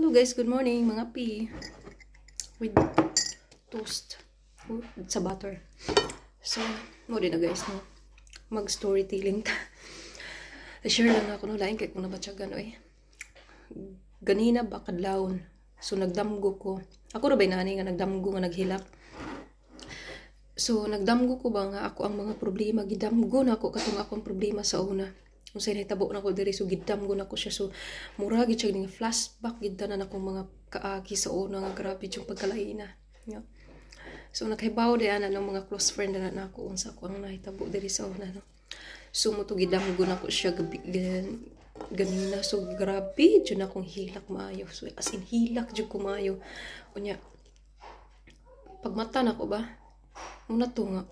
Hello guys, good morning mga P. With toast. Oh, sa butter. So, muli na guys, no? mag-storytelling ta. Share lang ako no, lain kay kung nabatsagan, oy. Eh. Ganina ba kadlawon? So, nagdamgo ko. Ako ra ba nani nga nagdamgo nga naghilak? So, nagdamgo ko ba nga ako ang mga problema? Gidamgo na ako katong akong problema sa una unsay nahitabo na ko diri so giddam ko na ko siya so mura gid siya ning flashback gid na na nakong mga kaagi sa una nga grabe yung pagkalaina yeah. so nakahibaw di ana ng mga close friend na nako unsa ko ang nahitabo diri sa una no so muto giddam ko na ko siya gabi ganina so grabe jud na akong hilak maayo so as in hilak jud ko maayo unya pagmata na ko ba una to nga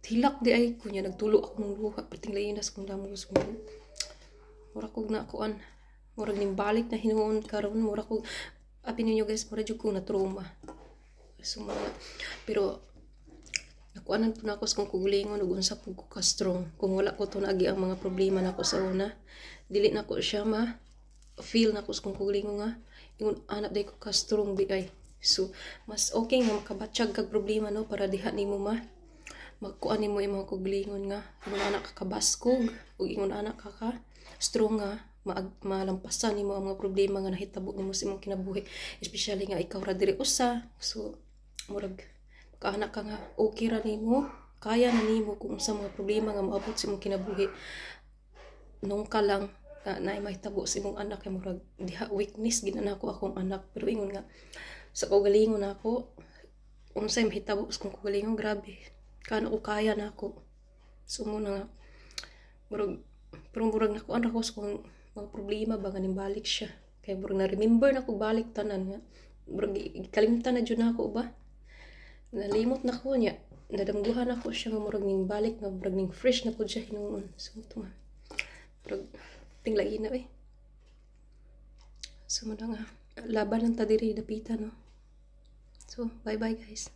tilak di ay eh, kunya nagtulo ako ng luha perting lainas kung damo sa kunya mura kog na kuan mura nimbalik na hinuon karon mura kog apin ninyo guys mura jud ko na trauma so pero nakuan nang tunakos kung kugulingon ug unsa pug ka strong kung wala ko tunagi ang mga problema nako sa una dili nako siya ma feel na nako kung kugulingon nga ah. ingon anak day ko ka strong di ay so mas okay nga makabatyag kag problema no para diha nimo ma magkuan nimo imong kuglingon nga ingon anak ka kabaskog ug ingon anak ka ka strong nga maag, malampasan nimo ang mga problema nga nahitabo nimo sa imong kinabuhi especially nga ikaw ra diri usa so murag kaanak ka nga okay ra nimo kaya na nimo kung sa mga problema nga moabot sa imong kinabuhi nung ka lang na, na mahitabo sa imong anak kay murag diha weakness ginana ko akong anak pero ingon nga sa kaugalingon ako unsay mahitabo sa kong kaugalingon grabe Kano ukaya na ako. So muna nga, murag, pero murag nakuan ako sa kung mga problema ba nga balik siya. Kaya murag na-remember na ko balik tanan nga. Murag kalimtan na dyan ako ba? Nalimot na ko niya. Nadamguhan ako siya nga murag ning balik nga murag ning fresh na po siya hinuon. So ito nga. Murag tinglagi na eh. So muna nga, laban ang tadiri, dapitan no. So, bye-bye guys.